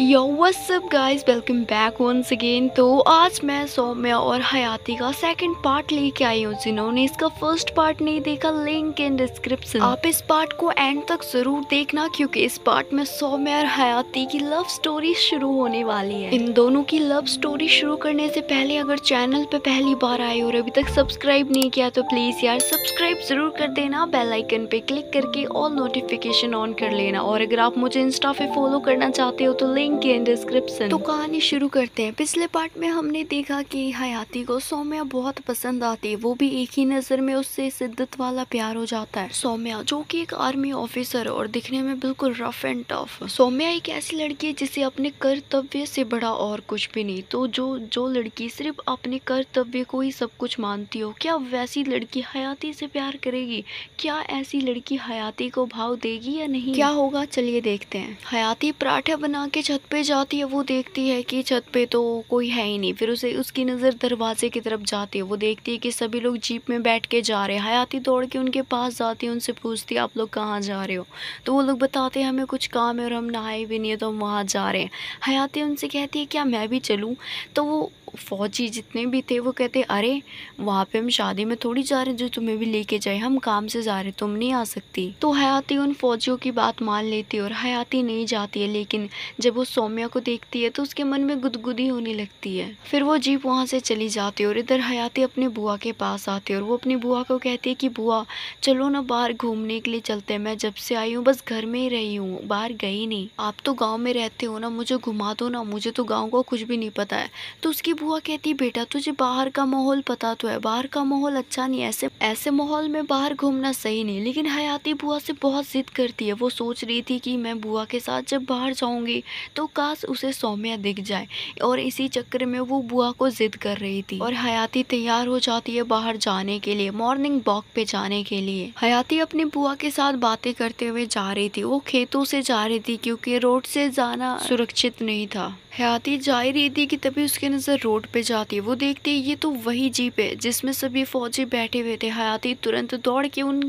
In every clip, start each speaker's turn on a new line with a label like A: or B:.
A: यो what's up guys welcome back once again तो आज मैं सौम्या और हयाती का सेकंड पार्ट लेके आई हूँ जिन्होंने इसका फर्स्ट पार्ट नहीं देखा लिंक इन डिस्क्रिप्शन आप इस पार्ट को एंड तक जरूर देखना क्योंकि इस पार्ट में सौम्या और हयाती की लव स्टोरी शुरू होने वाली है इन दोनों की लव स्टोरी शुरू करने से पहले अगर चैनल पे पहली बार आई और अभी तक सब्सक्राइब नहीं किया तो प्लीज यार सब्सक्राइब जरूर कर देना बेलाइकन पे क्लिक करके ऑल नोटिफिकेशन ऑन कर लेना और अगर आप मुझे इंस्टा पे फॉलो करना चाहते हो तो लिंक लिंक इन डिस्क्रिप्शन तो कहानी शुरू करते हैं पिछले पार्ट में हमने देखा कि हयाती को सौम्या बहुत पसंद आती है वो भी एक ही नज़र में उससे शिद्दत वाला प्यार हो जाता है सौम्या जो कि एक आर्मी ऑफिसर और दिखने में बिल्कुल रफ एंड टफ सौम्या एक ऐसी लड़की है जिसे अपने कर्तव्य से बड़ा और कुछ भी नहीं तो जो जो लड़की सिर्फ अपने कर्तव्य को ही सब कुछ मानती हो क्या वैसी लड़की हयाती से प्यार करेगी क्या ऐसी लड़की हयाती को भाव देगी या नहीं क्या होगा चलिए देखते हैं हयाती पराठे बना के छत पे जाती है वो देखती है कि छत पे तो कोई है ही नहीं फिर उसे उसकी नज़र दरवाजे की तरफ जाती है वो देखती है कि सभी लोग जीप में बैठ के जा रहे हैं हयाती दौड़ के उनके पास जाती है उनसे पूछती है आप लोग कहाँ जा रहे हो तो वो लोग बताते हैं हमें कुछ काम है और हम नहाए भी नहीं है तो हम वहाँ जा रहे हैं हयाती उनसे कहती है क्या मैं भी चलूँ तो वो फौजी जितने भी थे वो कहते अरे वहाँ पे हम शादी में थोड़ी जा रहे हैं जो तुम्हें भी लेके जाए हम काम से जा रहे तुम नहीं आ सकती तो हयाती उन फौजियों की बात मान लेती है और हयाती नहीं जाती है लेकिन जब वो सौम्या को देखती है तो उसके मन में गुदगुदी होने लगती है फिर वो जीप वहाँ से चली जाती है और इधर हयाती अपने बुआ के पास आती है और वो अपनी बुआ को कहती है कि बुआ चलो ना बाहर घूमने के लिए चलते हैं मैं जब से आई हूँ बस घर में ही रही हूँ बाहर गई नहीं आप तो गाँव में रहते हो ना मुझे घुमा दो ना मुझे तो गाँव का कुछ भी नहीं पता है तो उसकी बुआ कहती है बेटा तुझे बाहर का माहौल पता तो है बाहर का माहौल अच्छा नहीं ऐसे ऐसे माहौल में बाहर घूमना सही नहीं लेकिन हयाती बुआ से बहुत जिद करती है वो सोच रही थी कि मैं बुआ के साथ जब बाहर जाऊंगी तो काश उसे सौम्या दिख जाए और इसी चक्कर में वो बुआ को जिद कर रही थी और हयाती तैयार हो जाती है बाहर जाने के लिए मॉर्निंग वॉक पे जाने के लिए हयाती अपनी बुआ के साथ बातें करते हुए जा रही थी वो खेतों से जा रही थी क्योंकि रोड से जाना सुरक्षित नहीं था हयाती जा रही थी कि तभी उसकी नजर रोड पे जाती है वो देखते ये तो वही जीप है जिसमें सभी फ़ौजी बैठे हुए थे हयाती तुरंत दौड़ के उन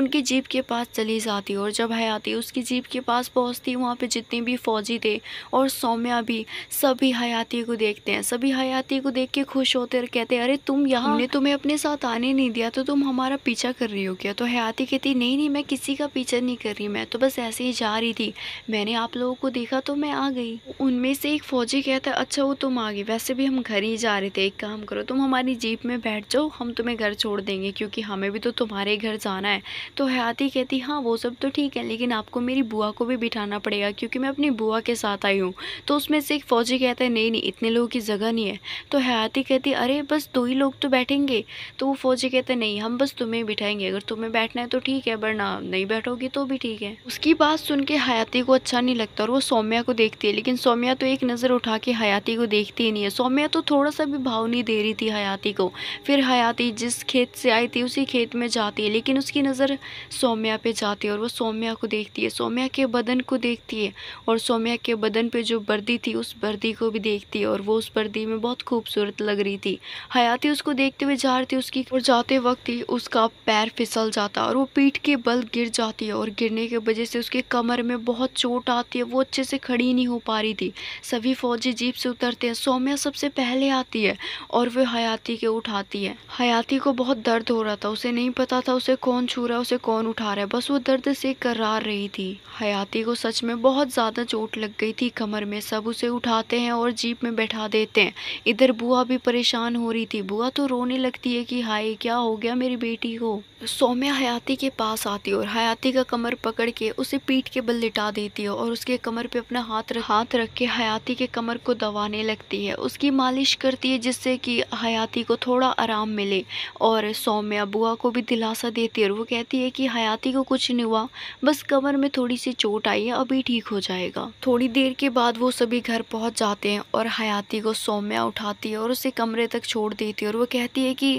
A: उनकी जीप के पास चली जाती है और जब हयाती उसकी जीप के पास पहुंचती वहाँ पे जितने भी फ़ौजी थे और सौम्या भी सभी हयाती को देखते हैं सभी हयाती को देख के खुश होते और कहते अरे तुम यहाँ हाँ। ने तुम्हें अपने साथ आने नहीं दिया तो तुम हमारा पीछा कर रही हो क्या तो हयाती कहती नहीं नहीं मैं किसी का पीछा नहीं कर रही मैं तो बस ऐसे ही जा रही थी मैंने आप लोगों को देखा तो मैं आ गई उनमें से एक फ़ौजी कहता अच्छा वो तुम आ गई वैसे भी हम घर ही जा रहे थे एक काम करो तुम हमारी जीप में बैठ जाओ हम तुम्हें घर छोड़ देंगे क्योंकि हमें भी तो तुम्हारे घर जाना है तो हयाती कहती हाँ वो सब तो ठीक है लेकिन आपको मेरी बुआ को भी बिठाना पड़ेगा क्योंकि मैं अपनी बुआ के साथ आई हूँ तो उसमें से एक फ़ौजी कहता है नहीं नहीं इतने लोगों की जगह नहीं है तो हयाती कहती अरे बस दो ही लोग तो बैठेंगे तो वो फ़ौजी कहते नहीं हम बस तुम्हें बिठाएंगे अगर तुम्हें बैठना है तो ठीक है वरना नहीं बैठोगी तो भी ठीक है उसकी बात सुन के हयाती को अच्छा नहीं लगता और वो सौम्या को देखती है लेकिन सौम्या तो एक नज़र उठा के हयाती को देखती ही नहीं है सौम्या तो तो थोड़ा सा भी भाव नहीं दे रही थी हयाती को फिर हयाती जिस खेत से आई थी उसी खेत में जाती है लेकिन उसकी नज़र सौम्या पे जाती है और वो सौम्या को देखती है सौम्या के बदन को देखती है और सौम्या के बदन पे जो बर्दी थी उस बर्दी को भी देखती है और वो उस बर्दी में बहुत खूबसूरत लग रही थी हयाती उसको देखते हुए जा रही थी उसकी और जाते वक्त ही उसका पैर फिसल जाता और वो पीठ के बल गिर जाती है और गिरने की वजह से उसके कमर में बहुत चोट आती है वो अच्छे से खड़ी नहीं हो पा रही थी सभी फौजी जीप से उतरते हैं सौम्या सबसे पहले पहले आती है और वह हयाती के उठाती है हयाती को बहुत दर्द हो रहा था उसे नहीं पता था उसे कौन छू रहा है उसे कौन उठा रहा है बस वो दर्द से करार रही थी हयाती को सच में बहुत ज़्यादा चोट लग गई थी कमर में सब उसे उठाते हैं और जीप में बैठा देते हैं इधर बुआ भी परेशान हो रही थी बुआ तो रोने लगती है कि हाय क्या हो गया मेरी बेटी को सौम्या हयाती के पास आती है और हयाती का कमर पकड़ के उसे पीठ के बल लिटा देती है और उसके कमर पे अपना हाथ हाथ रख के हयाती के कमर को दबाने लगती है उसकी माल मालिश करती है जिससे कि हयाती को थोड़ा आराम मिले और सौम्या बुआ को भी दिलासा देती है और वो कहती है कि हयाती को कुछ नहीं हुआ बस कमर में थोड़ी सी चोट आई है अभी ठीक हो जाएगा थोड़ी देर के बाद वो सभी घर पहुंच जाते हैं और हयाती को सौम्या उठाती है और उसे कमरे तक छोड़ देती है और वो कहती है कि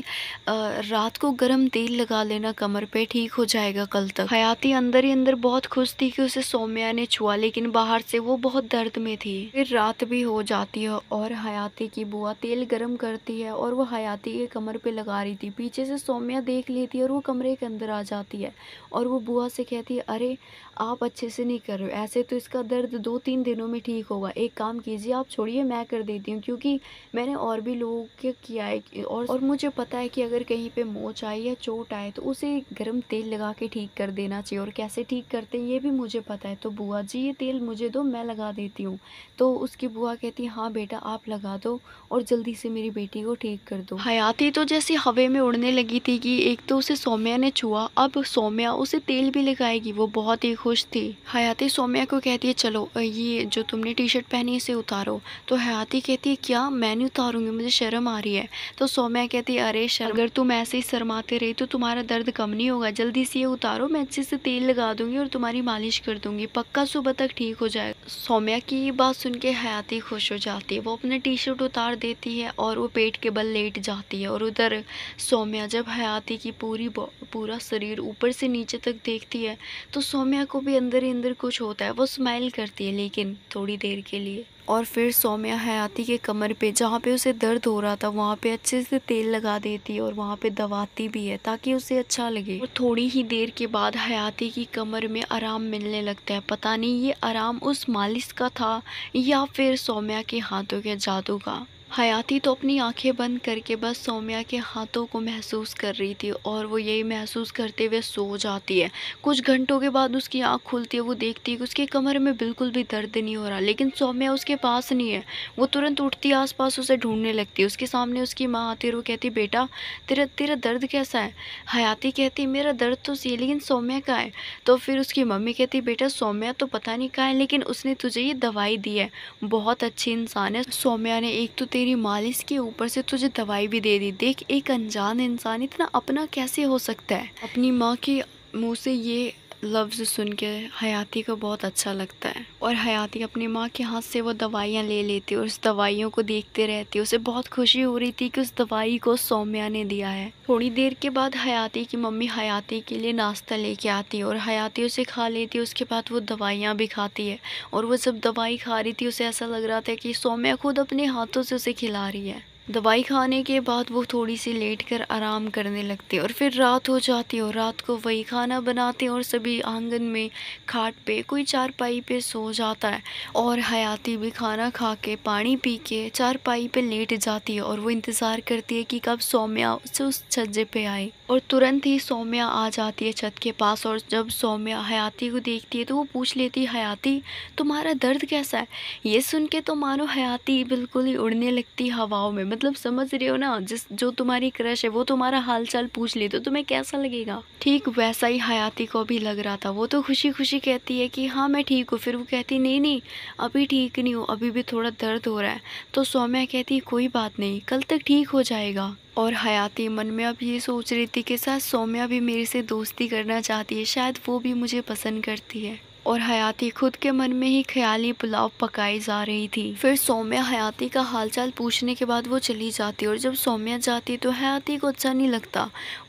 A: रात को गर्म तेल लगा लेना कमर पे ठीक हो जाएगा कल तक हयाती अंदर ही अंदर बहुत खुश थी कि उसे सौम्या ने छुआ लेकिन बाहर से वो बहुत दर्द में थी फिर रात भी हो जाती है और हयाती की बुआ तेल गर्म करती है और वो हयाती के कमर पे लगा रही थी पीछे से सौम्या देख लेती है और वो कमरे के अंदर आ जाती है और वो बुआ से कहती है अरे आप अच्छे से नहीं कर रहे हो ऐसे तो इसका दर्द दो तीन दिनों में ठीक होगा एक काम कीजिए आप छोड़िए मैं कर देती हूँ क्योंकि मैंने और भी लोगों के किया है और, और मुझे पता है कि अगर कहीं पर मोच आए या चोट आए तो उसे गर्म तेल लगा के ठीक कर देना चाहिए और कैसे ठीक करते हैं ये भी मुझे पता है तो बुआ जी ये तेल मुझे दो मैं लगा देती हूँ तो उसकी बुआ कहती है हाँ बेटा आप लगा दो और जल्दी से मेरी बेटी को ठीक कर दो हयाती तो जैसे हवे में उड़ने लगी थी कि एक तो उसे सौम्या ने छुआ अब सौम्या उसे तेल भी लगाएगी वो बहुत ही खुश थी हयाती सौम्या को कहती है चलो ये जो तुमने टी शर्ट पहनी इसे उतारो तो हयाती कहती है क्या मैं नहीं उतारूंगी मुझे शर्म आ रही है तो सौम्या कहती है अरे शर्म अगर तुम ऐसे ही शर्माते रहे तो तुम्हारा दर्द कम नहीं होगा जल्दी से ये उतारो मैं अच्छे से तेल लगा दूंगी और तुम्हारी मालिश कर दूंगी पक्का सुबह तक ठीक हो जाएगा सौम्या की बात सुन के हयाती खुश हो जाती है वो अपना टी शर्ट उतार देती है और वो पेट के बल लेट जाती है और उधर सौम्या जब हयाती की पूरी पूरा शरीर ऊपर से नीचे तक देखती है तो सौम्या को भी अंदर ही अंदर कुछ होता है वो स्माइल करती है लेकिन थोड़ी देर के लिए और फिर सौम्या हयाती के कमर पे जहाँ पे उसे दर्द हो रहा था वहाँ पे अच्छे से तेल लगा देती है और वहाँ पे दबाती भी है ताकि उसे अच्छा लगे और थोड़ी ही देर के बाद हयाती की कमर में आराम मिलने लगता है पता नहीं ये आराम उस मालिश का था या फिर सौम्या के हाथों के जादू का हयाती तो अपनी आंखें बंद करके बस सौम्या के हाथों को महसूस कर रही थी और वो यही महसूस करते हुए सो जाती है कुछ घंटों के बाद उसकी आंख खुलती है वो देखती है कि उसके कमर में बिल्कुल भी दर्द नहीं हो रहा लेकिन सौम्या उसके पास नहीं है वो तुरंत उठती आसपास उसे ढूंढने लगती है उसके सामने उसकी माँ आती है वो कहती बेटा तेरा तेरा दर्द कैसा है हयाती कहती मेरा दर्द तो सी लेकिन सौम्या का है तो फिर उसकी मम्मी कहती बेटा सौम्या तो पता नहीं कहाँ है लेकिन उसने तुझे ये दवाई दी है बहुत अच्छी इंसान है सौम्या ने एक तो तेरी मालिश के ऊपर से तुझे दवाई भी दे दी देख एक अनजान इंसान इतना अपना कैसे हो सकता है अपनी माँ के मुँह से ये लफ्ज़ सुन के हयाती को बहुत अच्छा लगता है और हयाती अपनी माँ के हाथ से वो दवाइयाँ ले लेती है और उस दवाइयों को देखते रहती है उसे बहुत खुशी हो रही थी कि उस दवाई को सौम्या ने दिया है थोड़ी देर के बाद हयाती की मम्मी हयाती के लिए नाश्ता लेके आती है और हयाती उसे खा लेती है उसके बाद वो दवाइयाँ भी खाती है और वह जब दवाई खा रही थी उसे ऐसा लग रहा था कि सौम्या खुद अपने हाथों से उसे खिला रही है दवाई खाने के बाद वो थोड़ी सी लेट कर आराम करने लगते और फिर रात हो जाती है और रात को वही खाना बनाते हैं और सभी आंगन में खाट पे कोई चारपाई पे सो जाता है और हयाती भी खाना खा के पानी पी के चारपाई पे लेट जाती है और वो इंतज़ार करती है कि कब सौम्या उस छज्जे पे आए और तुरंत ही सौम्या आ जाती है छत के पास और जब सौम्या हयाती को देखती है तो वो पूछ लेती है हयाती तुम्हारा दर्द कैसा है ये सुन के तो मानो हयाती बिल्कुल ही उड़ने लगती हवाओं में मतलब समझ रहे हो ना जिस जो तुम्हारी क्रश है वो तुम्हारा हाल चाल पूछ ले तो तुम्हें कैसा लगेगा ठीक वैसा ही हयाती को भी लग रहा था वो तो खुशी खुशी कहती है कि हाँ मैं ठीक हूँ फिर वो कहती नहीं नहीं अभी ठीक नहीं हूँ अभी भी थोड़ा दर्द हो रहा है तो सौम्या कहती कोई बात नहीं कल तक ठीक हो जाएगा और हयाती मन में अब ये सोच रही थी कि शायद सौम्या भी मेरे से दोस्ती करना चाहती है शायद वो भी मुझे पसंद करती है और हयाती खुद के मन में ही ख्याली पुलाव पकाई जा रही थी फिर सौम्या हयाती का हालचाल पूछने के बाद वो चली जाती और जब सौम्या जाती तो हयाती को अच्छा नहीं लगता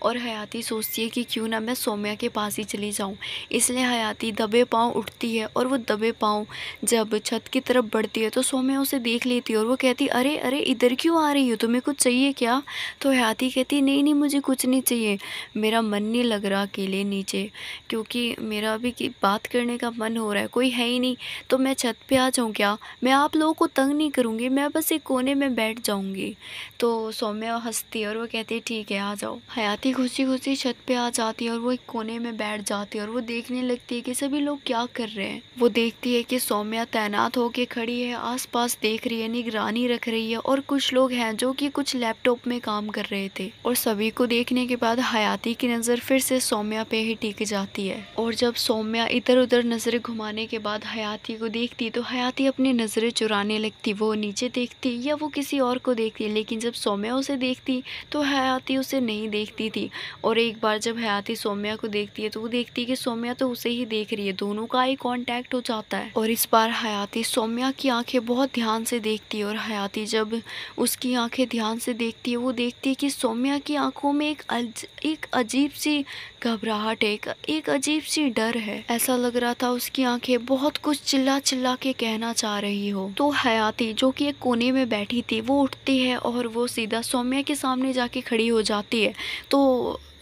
A: और हयाती सोचती है कि क्यों ना मैं सौम्या के पास ही चली जाऊँ इसलिए हयाती दबे पाँव उठती है और वो दबे पाँव जब छत की तरफ बढ़ती है तो सौम्या उसे देख लेती है और वो कहती अरे अरे इधर क्यों आ रही हो तुम्हें कुछ चाहिए क्या तो हयाती कहती नहीं नहीं मुझे कुछ नहीं चाहिए मेरा मन नहीं लग रहा अकेले नीचे क्योंकि मेरा अभी बात करने का का मन हो रहा है कोई है ही नहीं तो मैं छत पे आ जाऊँ क्या मैं आप लोगों को तंग नहीं करूँगी मैं बस एक कोने में बैठ जाऊँगी तो सौम्या हंसती है और वो कहती है ठीक है आ जाओ हयाती खुशी खुशी छत पे आ जाती है और वो एक कोने में बैठ जाती है और वो देखने लगती है कि सभी लोग क्या कर रहे हैं वो देखती है कि सौम्या तैनात होके खड़ी है पास देख रही है निगरानी रख रही है और कुछ लोग हैं जो कि कुछ लैपटॉप में काम कर रहे थे और सभी को देखने के बाद हयाती की नज़र फिर से सौम्या पे ही टिक जाती है और जब सौम्या इधर उधर नज़रें घुमाने के बाद हयाती को देखती तो हयाती अपनी नज़रें चुराने लगती वो नीचे देखती या वो किसी और को देखती लेकिन जब सौम्या उसे देखती तो हयाती उसे नहीं देखती थी और एक बार जब हयाती सौम्या को देखती है तो वो देखती है कि सौम्या तो उसे ही देख रही है दोनों का आई कॉन्टैक्ट हो जाता है और इस बार हयाती सौम्या की आँखें बहुत ध्यान से देखती है और हयाती जब उसकी आँखें ध्यान से देखती है वो देखती है कि सौम्या की आंखों में एक अजीब सी घबराहट है एक, एक अजीब सी डर है ऐसा लग रहा था उसकी आंखें बहुत कुछ चिल्ला चिल्ला के कहना चाह रही हो तो हयाती जो कि एक कोने में बैठी थी वो उठती है और वो सीधा सौम्या के सामने जाके खड़ी हो जाती है तो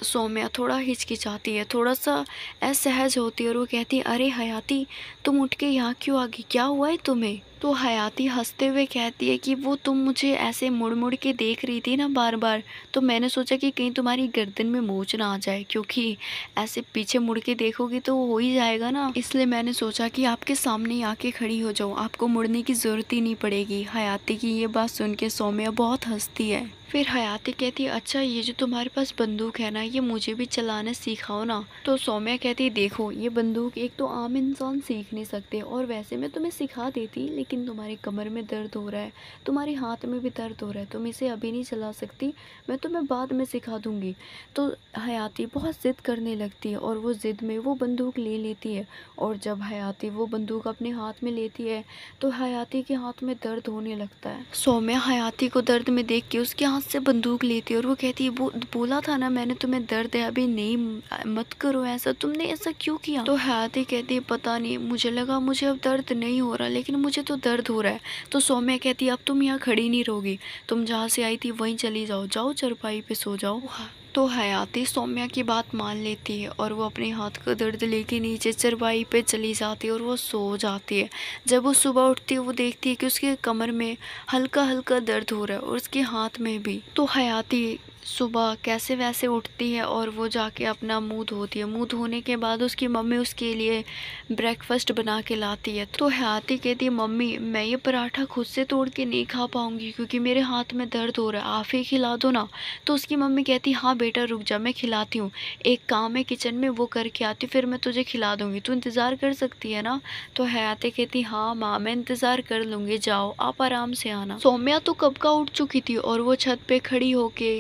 A: सौम्या थोड़ा हिचकिचाती है थोड़ा सा असहज होती है और वो कहती है अरे हयाती तुम उठ के यहाँ क्यों आ गई क्या हुआ है तुम्हें तो हयाती हंसते हुए कहती है कि वो तुम मुझे ऐसे मुड़ मुड़ के देख रही थी ना बार बार तो मैंने सोचा कि कहीं तुम्हारी गर्दन में मोच ना आ जाए क्योंकि ऐसे पीछे मुड़ के देखोगी तो हो ही जाएगा ना इसलिए मैंने सोचा कि आपके सामने आके खड़ी हो जाओ आपको मुड़ने की ज़रूरत ही नहीं पड़ेगी हयाती की ये बात सुन के सौम्या बहुत हंसती है फिर हयाती कहती अच्छा ये जो तुम्हारे पास बंदूक है ना ये मुझे भी चलाना सिखाओ ना तो सौम्या कहती देखो ये बंदूक एक तो आम इंसान सीख नहीं सकते और वैसे मैं तुम्हें सिखा देती लेकिन तुम्हारी कमर में दर्द हो रहा है तुम्हारे हाथ में भी दर्द हो रहा है तुम इसे अभी नहीं चला सकती मैं तुम्हें बाद में सिखा दूँगी तो हयाती बहुत ज़िद करने लगती है और वो ज़िद में वो बंदूक ले लेती है और जब हयाती वो बंदूक अपने हाथ में लेती है तो हयाती के हाथ में दर्द होने लगता है सौम्या हयाती को दर्द में देख के उसके हाथ से बंदूक लेती है और वो कहती है बोला था ना मैंने तुम्हें दर्द है अभी नहीं मत करो ऐसा तुमने ऐसा क्यों किया तो हयाती कहती है पता नहीं मुझे लगा मुझे अब दर्द नहीं हो रहा लेकिन मुझे तो दर्द हो रहा है तो सौम्या कहती अब तुम यहाँ खड़ी नहीं रहोगी तुम जहाँ से आई थी वहीं चली जाओ जाओ चरपाई पे सो जाओ तो हयाती सौम्या की बात मान लेती है और वो अपने हाथ का दर्द लेके नीचे चरवाई पे चली जाती है और वो सो जाती है जब वो सुबह उठती है वो देखती है कि उसके कमर में हल्का हल्का दर्द हो रहा है और उसके हाथ में भी तो हयाती सुबह कैसे वैसे उठती है और वो जाके अपना मुँह धोती है मुँह धोने के बाद उसकी मम्मी उसके लिए ब्रेकफास्ट बना के लाती है तो हयाती कहती है मम्मी मैं ये पराठा खुद से तोड़ के नहीं खा पाऊँगी क्योंकि मेरे हाथ में दर्द हो रहा है आप ही खिला दो ना तो उसकी मम्मी कहती हाँ बेटा बेटा रुक जा मैं खिलाती हूँ एक काम है किचन में वो करके आती फिर मैं तुझे खिला दूँगी तू इंतज़ार कर सकती है ना तो हयाते कहती हाँ माँ मैं इंतज़ार कर लूँगी जाओ आप आराम से आना सौम्या तो कब का उठ चुकी थी और वो छत पे खड़ी होके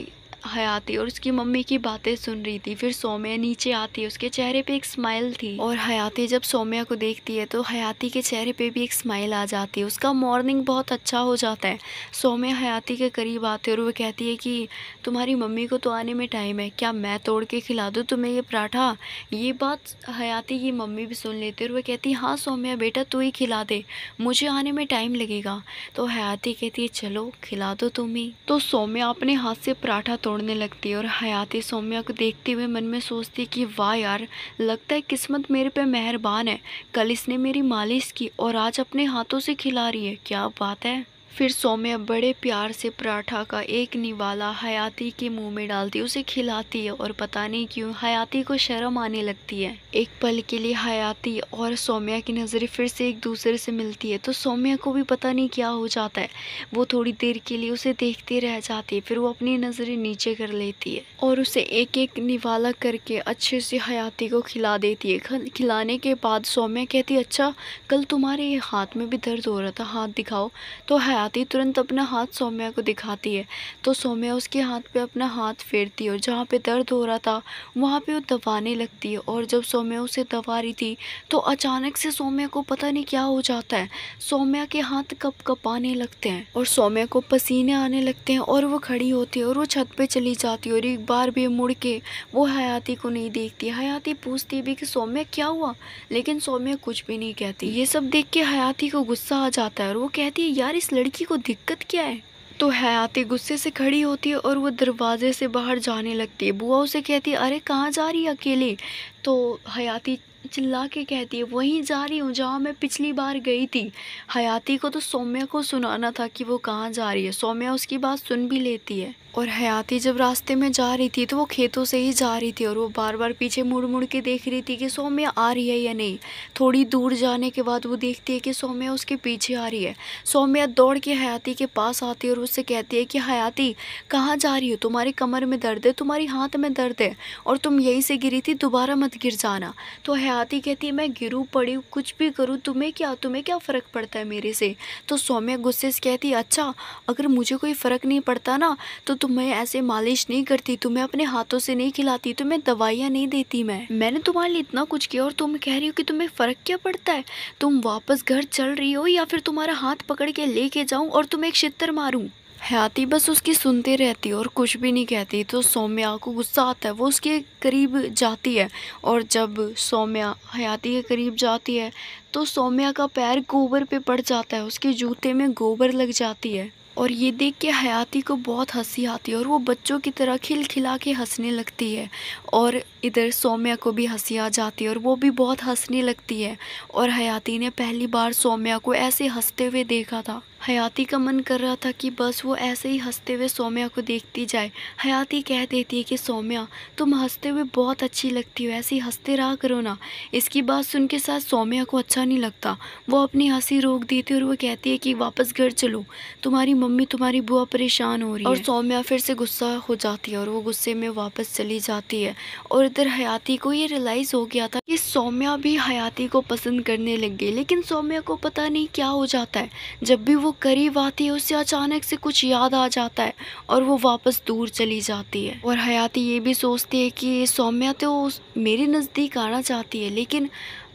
A: हयाती और उसकी मम्मी की बातें सुन रही थी फिर सौम्या नीचे आती है उसके चेहरे पे एक स्माइल थी और हयाती जब सौम्या को देखती है तो हयाती के चेहरे पे भी एक स्माइल आ जाती है उसका मॉर्निंग बहुत अच्छा हो जाता है सौम्या हयाती के करीब आती है और वो कहती है कि तुम्हारी मम्मी को तो आने में टाइम है क्या मैं तोड़ के खिला दूँ तुम्हें ये पराठा ये बात हयाती की मम्मी भी सुन लेती है और वह कहती है हाँ सौम्या बेटा तू ही खिला दे मुझे आने में टाइम लगेगा तो हयाती कहती है चलो खिला दो तुम्हें तो सौम्या अपने हाथ से पराठा तोड़ दौड़ने लगती है और हयाती सौम्या को देखते हुए मन में सोचती है कि वाह यार लगता है किस्मत मेरे पे मेहरबान है कल इसने मेरी मालिश की और आज अपने हाथों से खिला रही है क्या बात है फिर सौम्या बड़े प्यार से पराठा का एक निवाला हयाती के मुंह में डालती उसे खिलाती है और पता नहीं क्यों हयाती को शर्म आने लगती है एक पल के लिए हयाती और सौम्या की नज़रें फिर से एक दूसरे से मिलती है तो सौम्या को भी पता नहीं क्या हो जाता है वो थोड़ी देर के लिए उसे देखती रह जाती है फिर वो अपनी नज़रें नीचे कर लेती है और उसे एक एक निवाला करके अच्छे से हयाती को खिला देती है खिलाने के बाद सौम्या कहती अच्छा कल तुम्हारे हाथ में भी दर्द हो रहा था हाथ दिखाओ तो हयाती जाती है तुरंत अपना हाथ सौम्या को दिखाती है तो सौम्या उसके हाथ पे अपना हाथ फेरती है और जहाँ पे दर्द हो रहा था वहाँ पे वो दबाने लगती है और जब सौम्या उसे दबा रही थी तो अचानक से सौम्या को पता नहीं क्या हो जाता है सौम्या के हाथ कप कपाने लगते हैं और सौम्या को पसीने आने लगते हैं और वो खड़ी होती है और वो छत पर चली जाती है और एक बार भी मुड़ के वो हयाती को नहीं देखती हयाती पूछती भी कि सौम्या क्या हुआ लेकिन सौम्या कुछ भी नहीं कहती ये सब देख के हयाती को गुस्सा आ जाता है और वो कहती है यार इस लड़की लड़की को दिक्कत क्या है तो हयाती गुस्से से खड़ी होती है और वो दरवाजे से बाहर जाने लगती है बुआ उसे कहती है अरे कहाँ जा रही है अकेले तो हयाती चिल्ला के कहती है वहीं जा रही हूँ जहाँ मैं पिछली बार गई थी हयाती को तो सौम्या को सुनाना था कि वो कहाँ जा रही है सौम्या उसकी बात सुन भी लेती है और हयाती जब रास्ते में जा रही थी तो वो खेतों से ही जा रही थी और वो बार बार पीछे मुड़ मुड़ के देख रही थी कि सौम्या आ रही है या नहीं थोड़ी दूर जाने के बाद वो देखती है कि सौम्या उसके पीछे आ रही है सौम्या दौड़ के हयाती के पास आती है और उससे कहती है कि हयाती कहाँ जा रही हो तुम्हारी कमर में दर्द है तुम्हारी हाथ में दर्द है और तुम यहीं से गिरी थी दोबारा मत गिर जाना तो हयाती आती कहती है मैं गिरू पड़ी कुछ भी करूँ तुम्हें क्या तुम्हें क्या फ़र्क पड़ता है मेरे से तो सौम्या गुस्से से कहती अच्छा अगर मुझे कोई फ़र्क नहीं पड़ता ना तो तुम्हें ऐसे मालिश नहीं करती तुम्हें अपने हाथों से नहीं खिलाती तुम्हें दवाइयाँ नहीं देती मैं मैंने तुम्हारे लिए इतना कुछ किया और तुम कह रही हो कि तुम्हें फ़र्क क्या पड़ता है तुम वापस घर चल रही हो या फिर तुम्हारा हाथ पकड़ के लेके जाऊँ और तुम्हें एक छितर मारूँ हयाती बस उसकी सुनते रहती है और कुछ भी नहीं कहती तो सौम्या को गुस्सा आता है वो उसके करीब जाती है और जब सौम्या हयाती के करीब जाती है तो सौम्या का पैर गोबर पे पड़ जाता है उसके जूते में गोबर लग जाती है और ये देख के हयाती को बहुत हंसी आती है और वो बच्चों की तरह खिलखिला के हंसने लगती है और इधर सौम्या को भी हंसी आ जाती है और वो भी बहुत हंसने लगती है और हयाती ने पहली बार सौम्या को ऐसे हंसते हुए देखा था हयाती का मन कर रहा था कि बस वो ऐसे ही हंसते हुए सौम्या को देखती जाए हयाती कह देती है कि सौम्या तुम हंसते हुए बहुत अच्छी लगती हो ऐसे ही हंसते रहा करो ना इसकी बात सुन के साथ सौम्या को अच्छा नहीं लगता वो अपनी हंसी रोक देती है और वो कहती है कि वापस घर चलो तुम्हारी मम्मी तुम्हारी बुआ परेशान हो रही है और सौम्या फिर से गुस्सा हो जाती है और वो गुस्से में वापस चली जाती है और इधर हयाती को ये रियलाइज हो गया था कि सौम्या भी हयाती को पसंद करने लग गई लेकिन सौम्या को पता नहीं क्या हो जाता है जब भी वो करीब आती है उसे अचानक से कुछ याद आ जाता है और वो वापस दूर चली जाती है और हयाती ये भी सोचती है कि सौम्या तो मेरे नज़दीक आना चाहती है लेकिन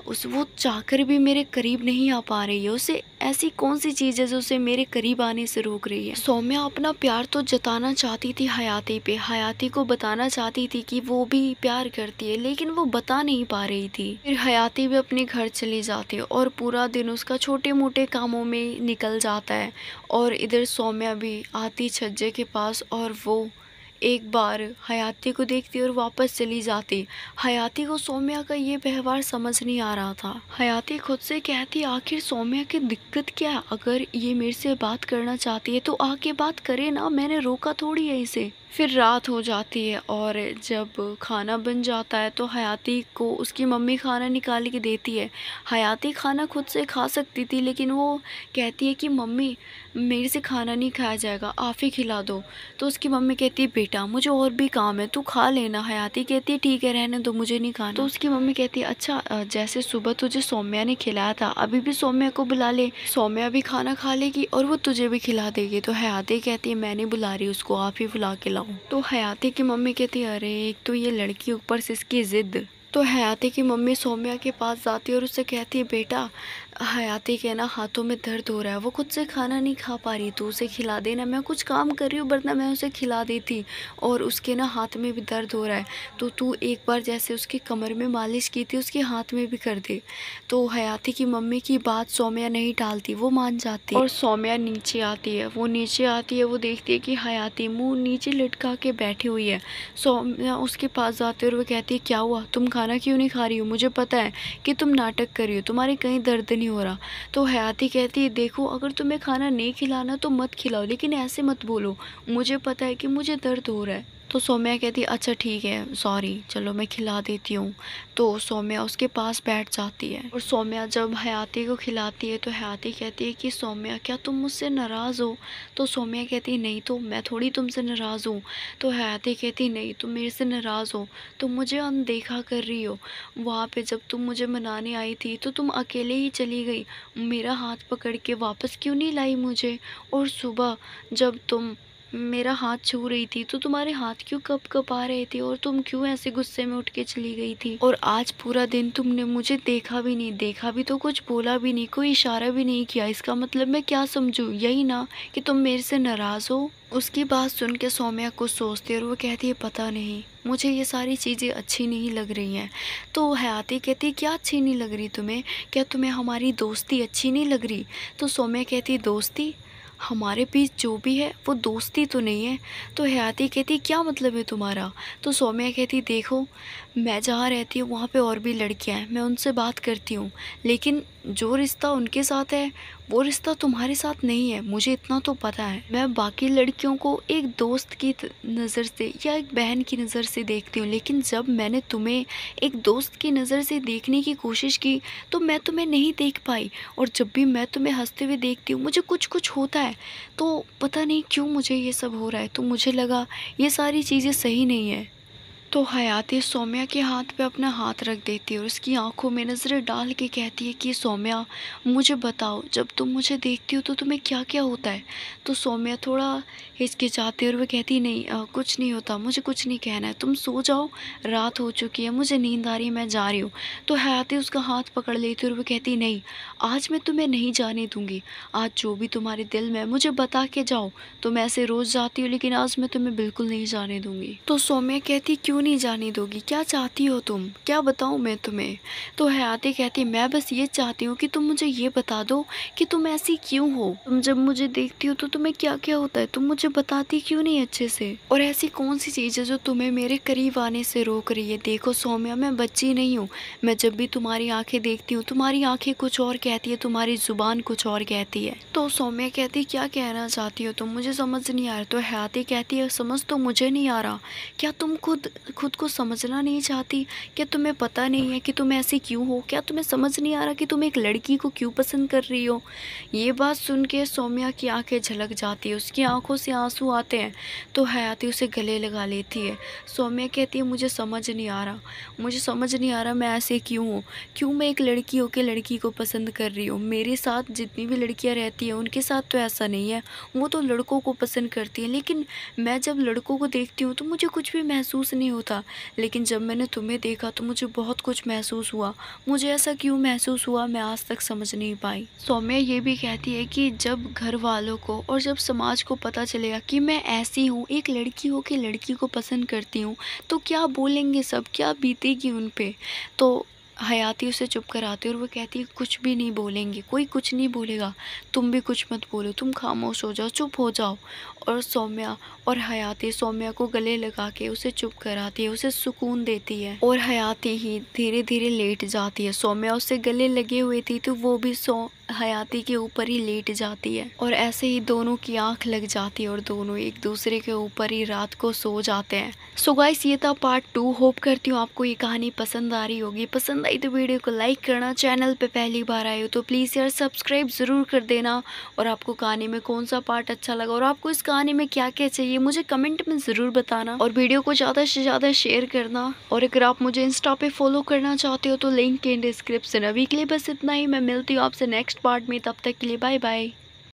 A: उस वो चाहकर भी मेरे करीब नहीं आ पा रही है उसे ऐसी कौन सी चीज़ है जो उसे मेरे करीब आने से रोक रही है सौम्या अपना प्यार तो जताना चाहती थी हयाती पे हयाती को बताना चाहती थी कि वो भी प्यार करती है लेकिन वो बता नहीं पा रही थी फिर हयाती भी अपने घर चली जाती है और पूरा दिन उसका छोटे मोटे कामों में निकल जाता है और इधर सौम्या भी आती छज्जे के पास और वो एक बार हयाती को देखती और वापस चली जाती हयाती को सौम्या का ये व्यवहार समझ नहीं आ रहा था हयाती खुद से कहती आखिर सौम्या की दिक्कत क्या अगर ये मेरे से बात करना चाहती है तो आके बात करे ना मैंने रोका थोड़ी है इसे फिर रात हो जाती है और जब खाना बन जाता है तो हयाती को उसकी मम्मी खाना निकाल के देती है हयाती खाना खुद से खा सकती थी लेकिन वो कहती है कि मम्मी मेरे से खाना नहीं खाया जाएगा आप ही खिला दो तो उसकी मम्मी कहती है बेटा मुझे और भी काम है तू खा लेना हयाती कहती है ठीक है रहने दो मुझे नहीं खाना तो उसकी मम्मी कहती है अच्छा जैसे सुबह तुझे सौम्या ने खिलाया था अभी भी सौम्या को बुला ले सौम्या भी खाना खा लेगी और वो तुझे भी खिला देगी तो हयाती कहती है मैं नहीं बुला रही उसको आप ही बुला के लाऊँ तो हयाती की मम्मी कहती है अरे एक तो ये लड़की ऊपर से इसकी ज़िद तो हयाती की मम्मी सोम्या के पास जाती है और उससे कहती है बेटा हयाती के ना हाथों में दर्द हो रहा है वो खुद से खाना नहीं खा पा रही तो उसे खिला देना मैं कुछ काम कर रही हूँ वरना मैं उसे खिला देती और उसके ना हाथ में भी दर्द हो रहा है तो तू एक बार जैसे उसके कमर में मालिश की थी उसके हाथ में भी कर दे तो हयाती की मम्मी की बात सौम्या नहीं डालती वो मान जाती और सौम्या नीचे आती है वो नीचे आती है वो देखती है कि हयाती मुँह नीचे लटका के बैठी हुई है सौम्या उसके पास जाती है और वो कहती है क्या हुआ तुम खाना क्यों नहीं खा रही हो मुझे पता है कि तुम नाटक कर रही हो तुम्हारे कहीं दर्द नहीं हो रहा तो हयाती कहती है देखो अगर तुम्हें खाना नहीं खिलाना तो मत खिलाओ लेकिन ऐसे मत बोलो मुझे पता है कि मुझे दर्द हो रहा है तो सोम्या कहती अच्छा ठीक है सॉरी चलो मैं खिला देती हूँ तो सोम्या उसके पास बैठ जाती है और सौम्या जब हयाती को खिलाती है तो हयाती कहती है कि सोम्या क्या तुम मुझसे नाराज़ हो तो सोम्या कहती नहीं तो मैं थोड़ी तुमसे नाराज़ हूँ तो हयाती कहती नहीं तुम मेरे से नाराज़ हो तुम मुझे अनदेखा कर रही हो वहाँ पर जब तुम मुझे मनाने आई थी तो तुम अकेले ही चली गई मेरा हाथ पकड़ के वापस क्यों नहीं लाई मुझे और सुबह जब तुम मेरा हाथ छू रही थी तो तुम्हारे हाथ क्यों कप कप आ रहे थे और तुम क्यों ऐसे गुस्से में उठ के चली गई थी और आज पूरा दिन तुमने मुझे देखा भी नहीं देखा भी तो कुछ बोला भी नहीं कोई इशारा भी नहीं किया इसका मतलब मैं क्या समझू यही ना कि तुम मेरे से नाराज़ हो उसकी बात सुन के सौम्या कुछ सोचती और वो कहती है पता नहीं मुझे ये सारी चीज़ें अच्छी नहीं लग रही हैं तो हयाती कहती क्या अच्छी नहीं लग रही तुम्हें क्या तुम्हें हमारी दोस्ती अच्छी नहीं लग रही तो सौम्या कहती दोस्ती हमारे बीच जो भी है वो दोस्ती तो नहीं है तो हयाती कहती क्या मतलब है तुम्हारा तो सौम्या कहती देखो मैं जहाँ रहती हूँ वहाँ पे और भी लड़कियाँ हैं मैं उनसे बात करती हूँ लेकिन जो रिश्ता उनके साथ है वो रिश्ता तुम्हारे साथ नहीं है मुझे इतना तो पता है मैं बाकी लड़कियों को एक दोस्त की नज़र से या एक बहन की नज़र से देखती हूँ लेकिन जब मैंने तुम्हें एक दोस्त की नज़र से देखने की कोशिश की तो मैं तुम्हें नहीं देख पाई और जब भी मैं तुम्हें हंसते हुए देखती हूँ मुझे कुछ कुछ होता है तो पता नहीं क्यों मुझे ये सब हो रहा है तो मुझे लगा ये सारी चीज़ें सही नहीं है तो हयाती सोम्या के हाथ पे अपना हाथ रख देती है और उसकी आंखों में नज़रें डाल के कहती है कि सोम्या मुझे बताओ जब तुम मुझे देखती हो तो तुम्हें क्या क्या होता है तो सोम्या थोड़ा हिचकिचाती है और वह कहती नहीं आ, कुछ नहीं होता मुझे कुछ नहीं कहना है तुम सो जाओ रात हो चुकी है मुझे नींद आ रही है मैं जा रही हूँ तो हयाती उसका हाथ पकड़ लेती और वह कहती नहीं आज मैं तुम्हें नहीं जाने दूँगी आज जो भी तुम्हारे दिल में मुझे बता के जाओ तो मैं ऐसे रोज़ जाती हूँ लेकिन आज मैं तुम्हें बिल्कुल नहीं जाने दूँगी तो सोम्या कहती क्यों क्यों नहीं जाने दोगी क्या चाहती हो तुम क्या बताऊँ मैं तुम्हें तो हयाते कहती मैं बस ये चाहती हूँ कि तुम मुझे ये बता दो कि तुम ऐसी क्यों हो तुम जब मुझे देखती हो तो तुम्हें क्या क्या होता है तुम मुझे बताती क्यों नहीं अच्छे से और ऐसी कौन सी चीज़ है जो तुम्हें मेरे करीब आने से रोक रही है देखो सौम्या मैं बच्ची नहीं हूँ मैं जब भी तुम्हारी आँखें देखती हूँ तुम्हारी आँखें कुछ और कहती है तुम्हारी ज़ुबान कुछ और कहती है तो सौम्या कहती क्या कहना चाहती हो तुम मुझे समझ नहीं आ रहा तो हयाती कहती है समझ तो मुझे नहीं आ रहा क्या तुम खुद खुद को समझना नहीं चाहती क्या तुम्हें पता नहीं है कि तुम ऐसे क्यों हो क्या तुम्हें समझ नहीं आ रहा कि तुम एक लड़की को क्यों पसंद कर रही हो ये बात सुन के सौम्या की आंखें झलक जाती है उसकी आंखों से आंसू आते हैं तो हयाती उसे गले लगा लेती है सौम्या कहती है मुझे समझ नहीं आ रहा मुझे समझ नहीं आ रहा मैं ऐसे क्यों हूँ क्यों मैं एक लड़की के लड़की को पसंद कर रही हूँ मेरे साथ जितनी भी लड़कियाँ रहती हैं उनके साथ तो ऐसा नहीं है वो तो लड़कों को पसंद करती हैं लेकिन मैं जब लड़कों को देखती हूँ तो मुझे कुछ भी महसूस नहीं चालू था लेकिन जब मैंने तुम्हें देखा तो मुझे बहुत कुछ महसूस हुआ मुझे ऐसा क्यों महसूस हुआ मैं आज तक समझ नहीं पाई सौम्या ये भी कहती है कि जब घर वालों को और जब समाज को पता चलेगा कि मैं ऐसी हूँ एक लड़की हो के लड़की को पसंद करती हूँ तो क्या बोलेंगे सब क्या बीतेगी उन पर तो हयाती उसे चुप कराती है और वो कहती है कुछ भी नहीं बोलेंगे कोई कुछ नहीं बोलेगा तुम भी कुछ मत बोलो तुम खामोश हो जाओ चुप हो जाओ और सौम्या और हयाती सौम्या को गले लगा के उसे चुप कराती है उसे सुकून देती है और हयाती ही धीरे धीरे लेट जाती है सौम्या उससे गले लगे हुए थी तो वो भी सौ हयाती के ऊपर ही लेट जाती है और ऐसे ही दोनों की आंख लग जाती है और दोनों एक दूसरे के ऊपर ही रात को सो जाते हैं सो गाइस ये था पार्ट टू होप करती हूँ आपको ये कहानी पसंद आ रही होगी पसंद आई तो वीडियो को लाइक करना चैनल पे पहली बार आए हो तो प्लीज़ यार सब्सक्राइब ज़रूर कर देना और आपको कहानी में कौन सा पार्ट अच्छा लगा और आपको इस कहानी में क्या क्या चाहिए मुझे कमेंट में ज़रूर बताना और वीडियो को ज़्यादा से ज़्यादा शेयर करना और अगर आप मुझे इंस्टा पे फॉलो करना चाहते हो तो लिंक के डिस्क्रिप्शन अभी के लिए बस इतना ही मैं मिलती हूँ आपसे नेक्स्ट पार्ट में तब तक के लिए बाय बाय